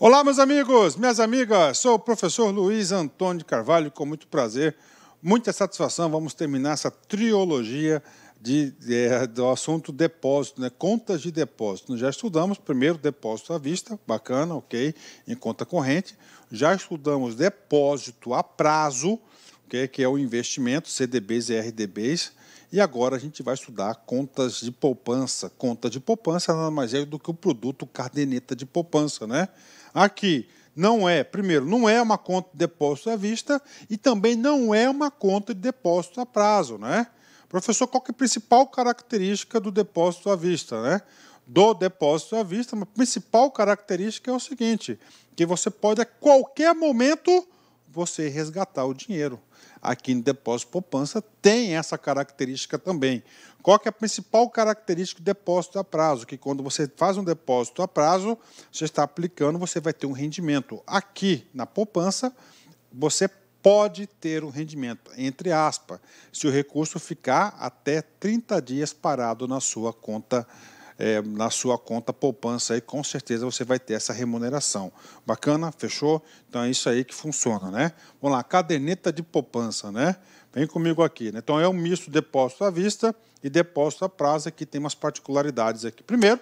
Olá, meus amigos, minhas amigas, sou o professor Luiz Antônio Carvalho, com muito prazer, muita satisfação, vamos terminar essa trilogia de, é, do assunto depósito, né? contas de depósito. Nós já estudamos primeiro depósito à vista, bacana, ok, em conta corrente. Já estudamos depósito a prazo, okay, que é o investimento, CDBs e RDBs. E agora a gente vai estudar contas de poupança. Conta de poupança nada mais é do que o produto cardeneta de poupança, né? Aqui não é, primeiro, não é uma conta de depósito à vista e também não é uma conta de depósito a prazo, né? Professor, qual é a principal característica do depósito à vista? Né? Do depósito à vista, a principal característica é o seguinte, que você pode a qualquer momento você resgatar o dinheiro. Aqui no depósito poupança tem essa característica também. Qual é a principal característica do depósito a prazo? Que quando você faz um depósito a prazo, você está aplicando, você vai ter um rendimento. Aqui na poupança, você pode ter um rendimento, entre aspas, se o recurso ficar até 30 dias parado na sua conta. É, na sua conta poupança aí, com certeza você vai ter essa remuneração. Bacana? Fechou? Então é isso aí que funciona, né? Vamos lá, caderneta de poupança, né? Vem comigo aqui, né? Então é um misto depósito à vista e depósito a prazo, que tem umas particularidades aqui. Primeiro,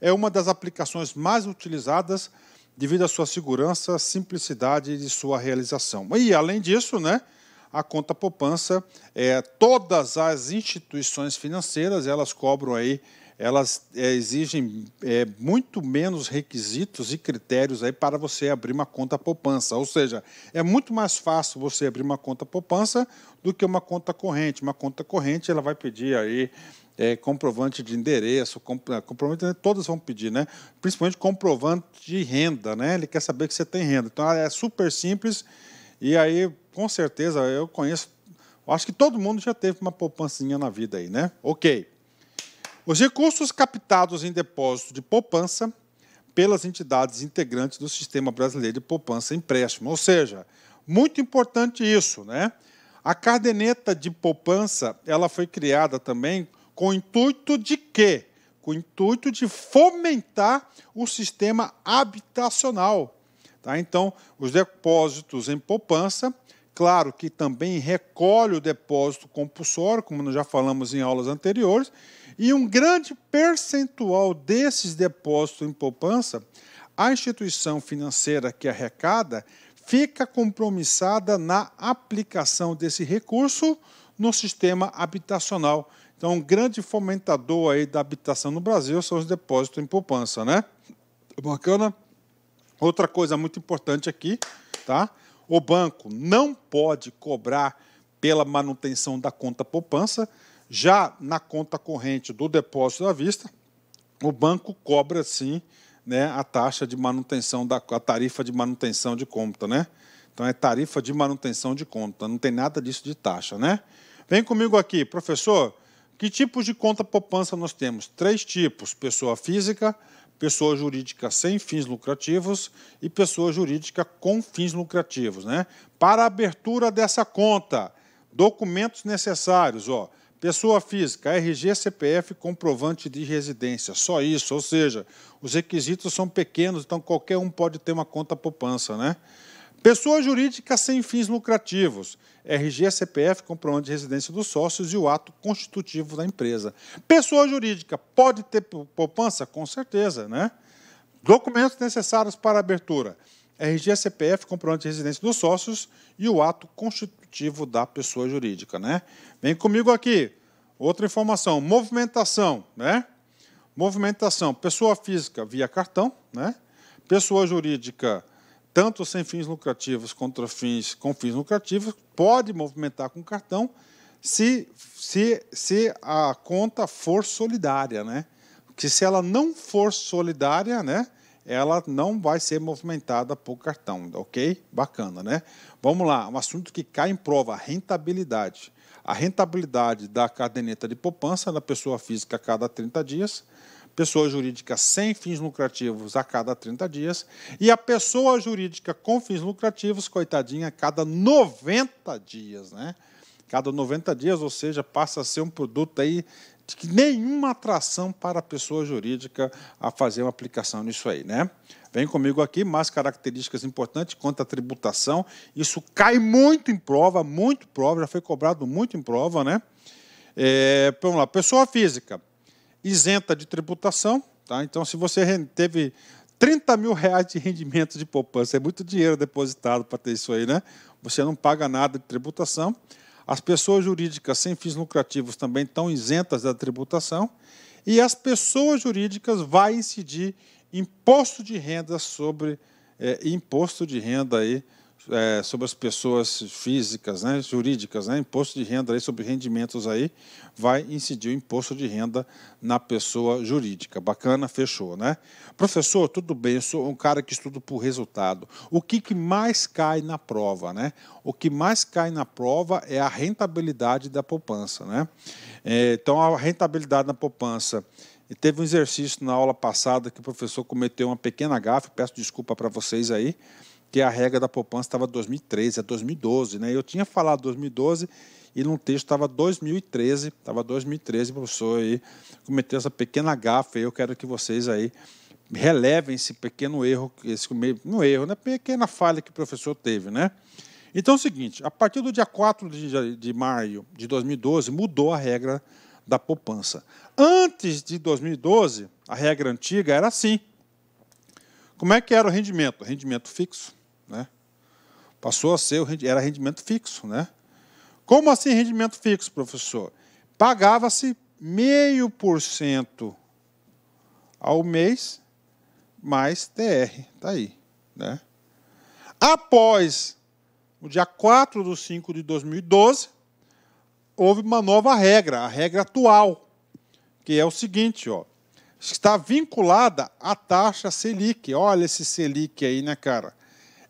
é uma das aplicações mais utilizadas devido à sua segurança, simplicidade de sua realização. E, além disso, né, a conta poupança, é, todas as instituições financeiras, elas cobram aí elas é, exigem é, muito menos requisitos e critérios aí para você abrir uma conta poupança. Ou seja, é muito mais fácil você abrir uma conta poupança do que uma conta corrente. Uma conta corrente ela vai pedir aí é, comprovante de endereço, comprovante, né? todas vão pedir, né? Principalmente comprovante de renda, né? Ele quer saber que você tem renda. Então é super simples e aí com certeza eu conheço, acho que todo mundo já teve uma poupancinha na vida aí, né? Ok. Os recursos captados em depósito de poupança pelas entidades integrantes do Sistema Brasileiro de Poupança e Empréstimo. Ou seja, muito importante isso, né? A caderneta de poupança, ela foi criada também com o intuito de quê? Com o intuito de fomentar o sistema habitacional. Tá? Então, os depósitos em poupança, claro que também recolhe o depósito compulsório, como nós já falamos em aulas anteriores, e um grande percentual desses depósitos em poupança, a instituição financeira que arrecada fica compromissada na aplicação desse recurso no sistema habitacional. Então, um grande fomentador aí da habitação no Brasil são os depósitos em poupança, né? Bacana. Outra coisa muito importante aqui, tá? O banco não pode cobrar pela manutenção da conta poupança já na conta corrente do depósito à vista, o banco cobra sim né, a taxa de manutenção, da, a tarifa de manutenção de conta. Né? Então é tarifa de manutenção de conta, não tem nada disso de taxa. Né? Vem comigo aqui, professor. Que tipos de conta poupança nós temos? Três tipos: pessoa física, pessoa jurídica sem fins lucrativos e pessoa jurídica com fins lucrativos. Né? Para a abertura dessa conta, documentos necessários, ó Pessoa física, RG, CPF, comprovante de residência. Só isso, ou seja, os requisitos são pequenos, então qualquer um pode ter uma conta poupança, né? Pessoa jurídica sem fins lucrativos. RG, CPF, comprovante de residência dos sócios e o ato constitutivo da empresa. Pessoa jurídica pode ter poupança? Com certeza, né? Documentos necessários para abertura. RG, CPF, comprovante de residência dos sócios e o ato constitutivo da pessoa jurídica, né? Vem comigo aqui. Outra informação, movimentação, né? Movimentação, pessoa física via cartão, né? Pessoa jurídica, tanto sem fins lucrativos quanto fins, com fins lucrativos, pode movimentar com cartão se, se, se a conta for solidária, né? Que se ela não for solidária, né? Ela não vai ser movimentada por cartão, ok? Bacana, né? Vamos lá, um assunto que cai em prova, a rentabilidade. A rentabilidade da caderneta de poupança na pessoa física a cada 30 dias, pessoa jurídica sem fins lucrativos a cada 30 dias e a pessoa jurídica com fins lucrativos, coitadinha, a cada 90 dias, né? Cada 90 dias, ou seja, passa a ser um produto aí de que nenhuma atração para a pessoa jurídica a fazer uma aplicação nisso aí, né? Vem comigo aqui, mais características importantes quanto à tributação. Isso cai muito em prova, muito prova, já foi cobrado muito em prova, né? É, vamos lá, pessoa física, isenta de tributação, tá? Então, se você teve 30 mil reais de rendimento de poupança, é muito dinheiro depositado para ter isso aí, né? Você não paga nada de tributação. As pessoas jurídicas sem fins lucrativos também estão isentas da tributação. E as pessoas jurídicas vai incidir imposto de renda sobre é, imposto de renda aí é, sobre as pessoas físicas, né, jurídicas, né, imposto de renda aí, sobre rendimentos aí, vai incidir o imposto de renda na pessoa jurídica. Bacana, fechou, né? Professor, tudo bem, eu sou um cara que estudo por resultado. O que, que mais cai na prova, né? O que mais cai na prova é a rentabilidade da poupança, né? É, então, a rentabilidade da poupança... E teve um exercício na aula passada que o professor cometeu uma pequena gafe, peço desculpa para vocês aí, que a regra da poupança estava 2013, é 2012, né? Eu tinha falado 2012 e num texto estava 2013, estava 2013, professor aí cometeu essa pequena gafa e eu quero que vocês aí relevem esse pequeno erro, esse não erro, né? Pequena falha que o professor teve, né? Então é o seguinte, a partir do dia 4 de, de maio de 2012 mudou a regra da poupança. Antes de 2012, a regra antiga era assim. Como é que era o rendimento? Rendimento fixo né? Passou a ser, era rendimento fixo. Né? Como assim rendimento fixo, professor? Pagava-se meio por cento ao mês mais TR. tá aí. Né? Após o dia 4 de 5 de 2012, houve uma nova regra, a regra atual, que é o seguinte, ó, está vinculada à taxa Selic. Olha esse Selic aí, né, cara?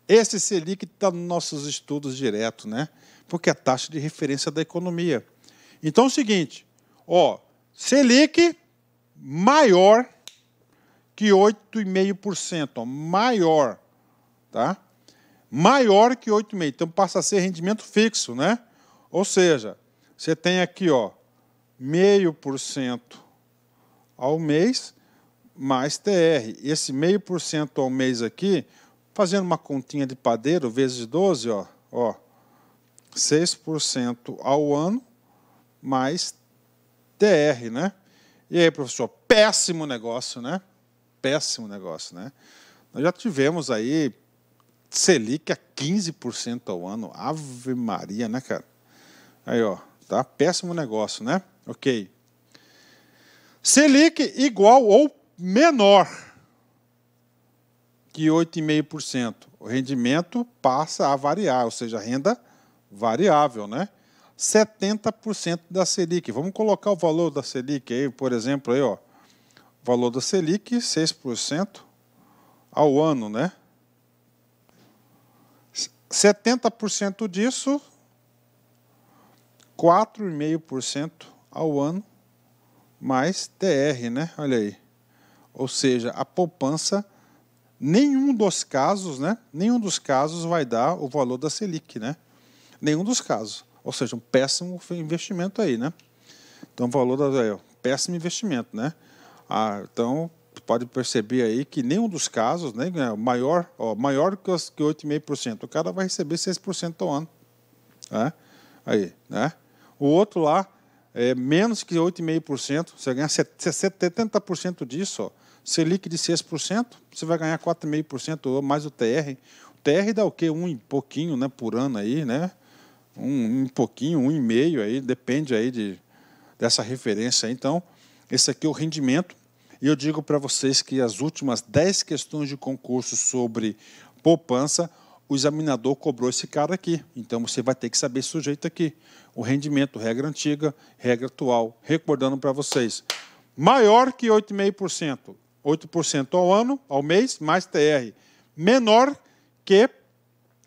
Esse Selic está nos nossos estudos direto, né? Porque é a taxa de referência da economia. Então é o seguinte, ó, Selic maior que 8,5%, maior, tá? Maior que 8,5%. Então passa a ser rendimento fixo, né? Ou seja, você tem aqui, ó, meio por cento ao mês mais TR. Esse meio por cento ao mês aqui Fazendo uma continha de padeiro vezes 12, ó, ó, 6% ao ano mais TR, né? E aí, professor, péssimo negócio, né? Péssimo negócio, né? Nós já tivemos aí Selic a 15% ao ano. Ave Maria, né, cara? Aí, ó, tá? Péssimo negócio, né? OK. Selic igual ou menor que 8,5%. O rendimento passa a variar, ou seja, renda variável, né? 70% da Selic. Vamos colocar o valor da Selic aí, por exemplo, aí, ó. O valor da Selic, 6% ao ano, né? 70% disso, 4,5% ao ano, mais TR, né? Olha aí. Ou seja, a poupança nenhum dos casos, né? Nenhum dos casos vai dar o valor da Selic, né? Nenhum dos casos. Ou seja, um péssimo investimento aí, né? Então, valor da é, péssimo investimento, né? Ah, então, pode perceber aí que nenhum dos casos, né, é maior, ó, maior que 8,5%, o cara vai receber 6% ao ano. Né? Aí, né? O outro lá, é, menos que 8,5%, você ganhar 70% disso, ó, Selic de 6%, você vai ganhar 4,5% ou mais o TR. O TR dá o quê? Um pouquinho né, por ano aí, né? Um, um pouquinho, um e meio aí, depende aí de, dessa referência. Então, esse aqui é o rendimento. E eu digo para vocês que as últimas 10 questões de concurso sobre poupança, o examinador cobrou esse cara aqui. Então você vai ter que saber esse sujeito aqui. O rendimento, regra antiga, regra atual. Recordando para vocês: maior que 8,5%. 8% ao ano, ao mês, mais TR. Menor que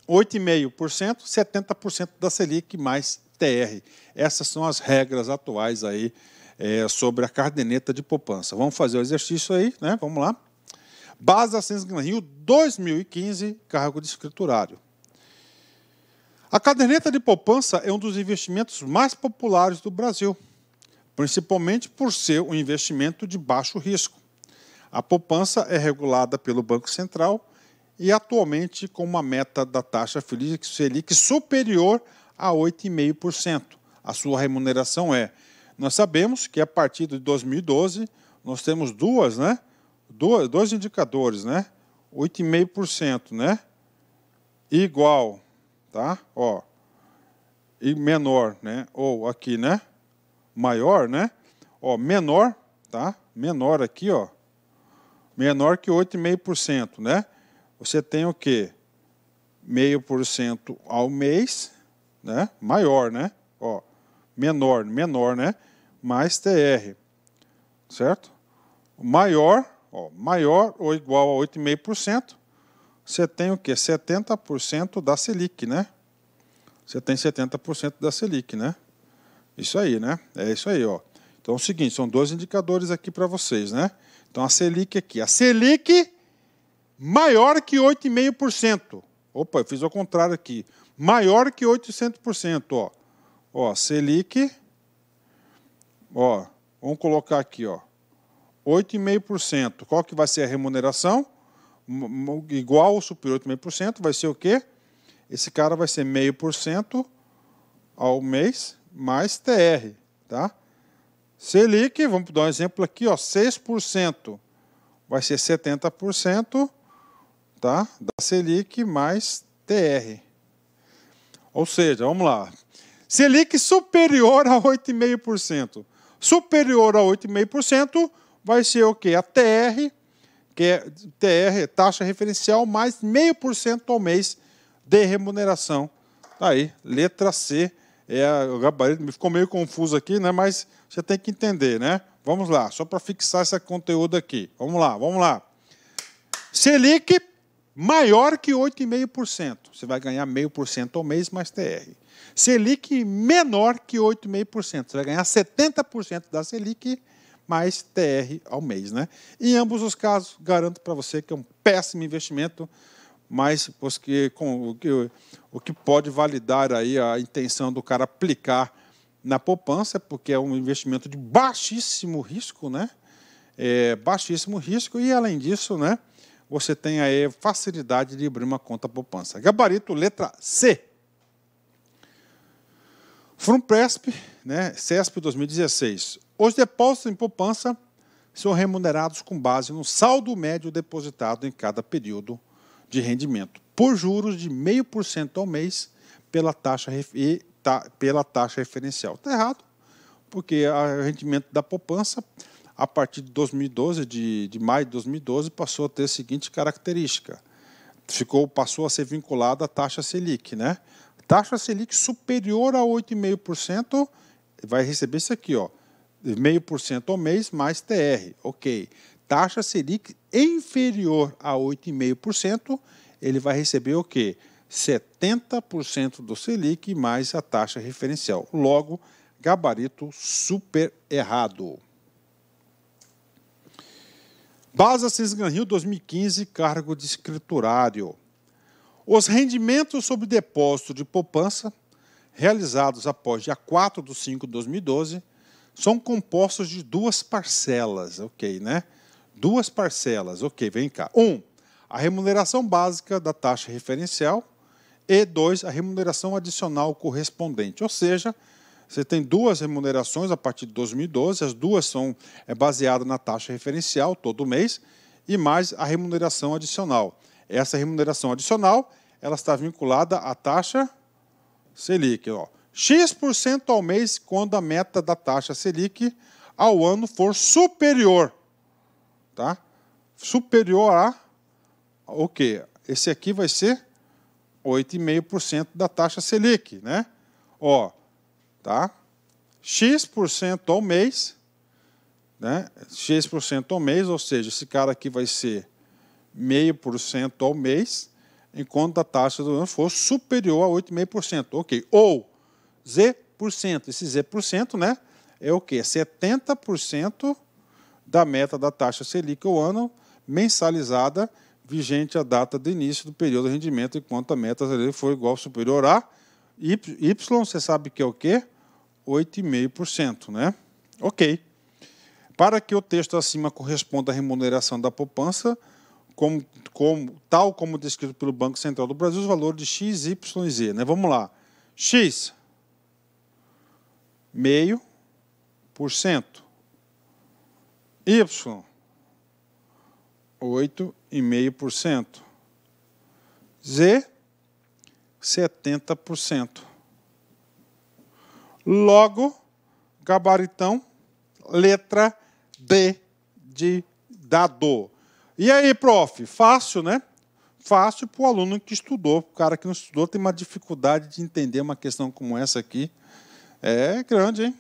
8,5%, 70% da Selic mais TR. Essas são as regras atuais aí é, sobre a cardeneta de poupança. Vamos fazer o exercício aí, né? Vamos lá. Base da Sensing Rio 2015, cargo de escriturário. A caderneta de poupança é um dos investimentos mais populares do Brasil, principalmente por ser um investimento de baixo risco. A poupança é regulada pelo Banco Central e atualmente com uma meta da taxa Selic superior a 8,5%. A sua remuneração é. Nós sabemos que a partir de 2012 nós temos duas, né? dois, dois indicadores, né? 8,5%, né? Igual, tá? Ó, e menor, né? Ou aqui, né? Maior, né? Ó, menor, tá? Menor aqui, ó. Menor que 8,5%, né? Você tem o quê? Meio por cento ao mês, né? Maior, né? Ó, menor, menor, né? Mais TR, certo? Maior Ó, maior ou igual a 8,5%, você tem o quê? 70% da Selic, né? Você tem 70% da Selic, né? Isso aí, né? É isso aí, ó. Então é o seguinte, são dois indicadores aqui para vocês, né? Então a Selic aqui, a Selic maior que 8,5%. Opa, eu fiz ao contrário aqui. Maior que 800%, ó. Ó, Selic. Ó, vamos colocar aqui, ó. 8,5%. Qual que vai ser a remuneração? Igual ou superior a 8,5%, vai ser o quê? Esse cara vai ser 0,5% ao mês mais TR, tá? Selic, vamos dar um exemplo aqui, ó, 6%. Vai ser 70%, tá? Da Selic mais TR. Ou seja, vamos lá. Selic superior a 8,5%. Superior a 8,5%, vai ser o quê? A TR, que é TR, taxa referencial, mais meio por cento ao mês de remuneração. Tá aí, letra C é o gabarito. Me ficou meio confuso aqui, né? Mas você tem que entender, né? Vamos lá, só para fixar esse conteúdo aqui. Vamos lá, vamos lá. Selic maior que 8,5%. Você vai ganhar meio por cento ao mês mais TR. Selic menor que 8,5%. Você vai ganhar 70% da Selic mais TR ao mês. Né? Em ambos os casos, garanto para você que é um péssimo investimento, mas porque, com, o, que, o que pode validar aí a intenção do cara aplicar na poupança, porque é um investimento de baixíssimo risco, né? É, baixíssimo risco e, além disso, né, você tem aí facilidade de abrir uma conta poupança. Gabarito, letra C. Frumpresp, né, CESP 2016, os depósitos em poupança são remunerados com base no saldo médio depositado em cada período de rendimento, por juros de 0,5% ao mês pela taxa, ta, pela taxa referencial. Está errado, porque o rendimento da poupança, a partir de 2012, de, de maio de 2012, passou a ter a seguinte característica. Ficou, passou a ser vinculada à taxa Selic, né? Taxa Selic superior a 8,5%, vai receber isso aqui, ó 0,5% ao mês mais TR. Ok. Taxa Selic inferior a 8,5%, ele vai receber o quê? 70% do Selic mais a taxa referencial. Logo, gabarito super errado. Baza Cisgan Rio 2015, cargo de escriturário. Os rendimentos sobre depósito de poupança realizados após dia 4 de 5 de 2012 são compostos de duas parcelas, ok, né? Duas parcelas, ok, vem cá. Um, a remuneração básica da taxa referencial e dois, a remuneração adicional correspondente. Ou seja, você tem duas remunerações a partir de 2012, as duas são é, baseadas na taxa referencial todo mês e mais a remuneração adicional. Essa remuneração adicional ela está vinculada à taxa Selic. Ó. X% ao mês quando a meta da taxa Selic ao ano for superior. Tá? Superior a o quê? Esse aqui vai ser 8,5% da taxa Selic, né? Ó, tá? X% ao mês, né? X% ao mês, ou seja, esse cara aqui vai ser 0,5% ao mês, enquanto a taxa do ano for superior a 8,5%. OK. Ou Z%. Esse Z% né, é o quê? 70% é da meta da taxa Selic ao ano mensalizada vigente a data de início do período de rendimento, enquanto a meta for igual ou superior a Y, você sabe que é o quê? 8,5%, né? Ok. Para que o texto acima corresponda à remuneração da poupança, como, como, tal como descrito pelo Banco Central do Brasil, os valores de X, Y e Z. Né? Vamos lá. X, meio por cento. Y, oito e meio por cento. Z, setenta por cento. Logo, gabaritão, letra D de dado. E aí, prof, fácil, né? Fácil para o aluno que estudou. O cara que não estudou tem uma dificuldade de entender uma questão como essa aqui. É grande, hein?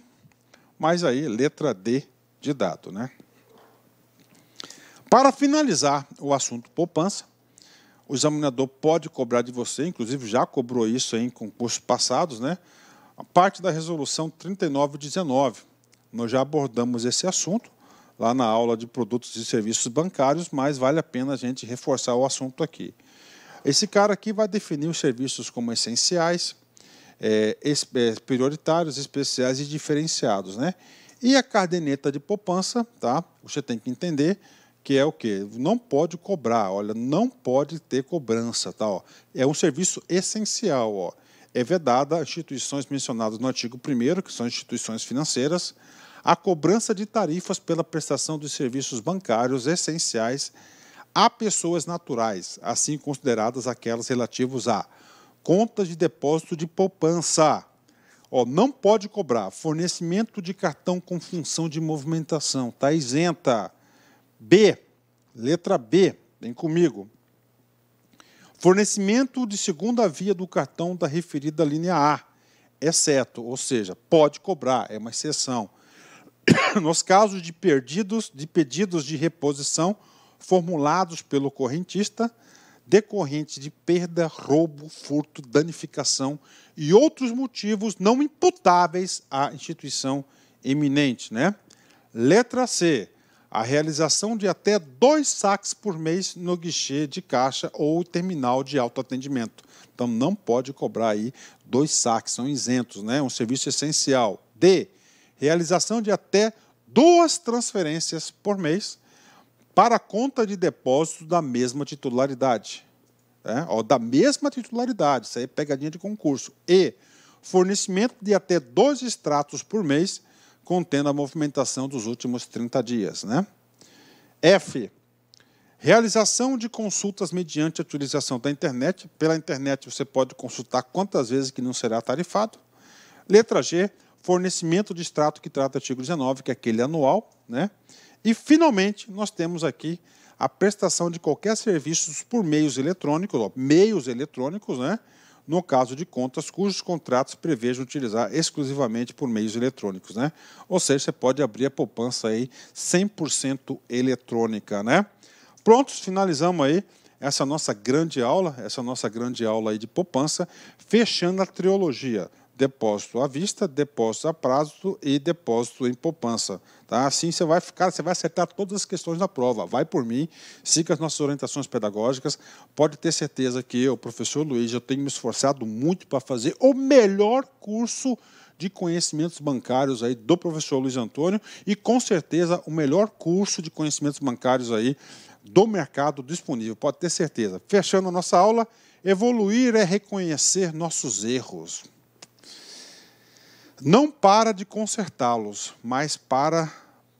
Mas aí, letra D de dado, né? Para finalizar o assunto poupança, o examinador pode cobrar de você, inclusive já cobrou isso em concursos passados, né? A parte da resolução 3919. Nós já abordamos esse assunto lá na aula de produtos e serviços bancários, mas vale a pena a gente reforçar o assunto aqui. Esse cara aqui vai definir os serviços como essenciais, é, é, prioritários, especiais e diferenciados. Né? E a cardeneta de poupança, tá? você tem que entender que é o quê? Não pode cobrar, olha, não pode ter cobrança. Tá? Ó, é um serviço essencial. Ó. É vedada instituições mencionadas no artigo 1 que são instituições financeiras, a cobrança de tarifas pela prestação dos serviços bancários essenciais a pessoas naturais, assim consideradas aquelas relativas a contas de depósito de poupança. Ó, não pode cobrar fornecimento de cartão com função de movimentação, está isenta. B, letra B, vem comigo. Fornecimento de segunda via do cartão da referida linha A, exceto, é ou seja, pode cobrar, é uma exceção. Nos casos de, perdidos, de pedidos de reposição formulados pelo correntista, decorrente de perda, roubo, furto, danificação e outros motivos não imputáveis à instituição eminente. Né? Letra C. A realização de até dois saques por mês no guichê de caixa ou terminal de autoatendimento. Então não pode cobrar aí dois saques, são isentos, né? Um serviço essencial. D. Realização de até duas transferências por mês para a conta de depósito da mesma titularidade. Né? Ó, da mesma titularidade, isso aí é pegadinha de concurso. E fornecimento de até dois extratos por mês, contendo a movimentação dos últimos 30 dias. Né? F. Realização de consultas mediante a utilização da internet. Pela internet você pode consultar quantas vezes que não será tarifado. Letra G, fornecimento de extrato que trata o artigo 19, que é aquele anual, né? E, finalmente, nós temos aqui a prestação de qualquer serviço por meios eletrônicos, ó, meios eletrônicos, né? no caso de contas cujos contratos prevejam utilizar exclusivamente por meios eletrônicos, né? Ou seja, você pode abrir a poupança aí 100% eletrônica, né? Prontos, finalizamos aí essa nossa grande aula, essa nossa grande aula aí de poupança, fechando a trilogia depósito à vista, depósito a prazo e depósito em poupança. Tá? Assim você vai ficar, você vai acertar todas as questões da prova. Vai por mim, siga as nossas orientações pedagógicas. Pode ter certeza que eu, professor Luiz, eu tenho me esforçado muito para fazer o melhor curso de conhecimentos bancários aí do professor Luiz Antônio e com certeza o melhor curso de conhecimentos bancários aí do mercado disponível, pode ter certeza. Fechando a nossa aula, evoluir é reconhecer nossos erros. Não para de consertá-los, mas para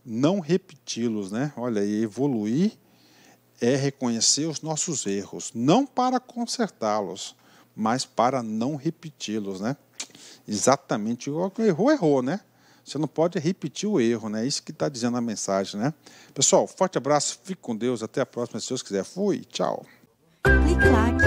não repeti-los, né? Olha, evoluir é reconhecer os nossos erros, não para consertá-los, mas para não repeti-los, né? Exatamente, o que errou, errou, né? Você não pode repetir o erro, né? É isso que está dizendo a mensagem, né? Pessoal, forte abraço, fique com Deus, até a próxima, se Deus quiser. Fui, tchau. Clique,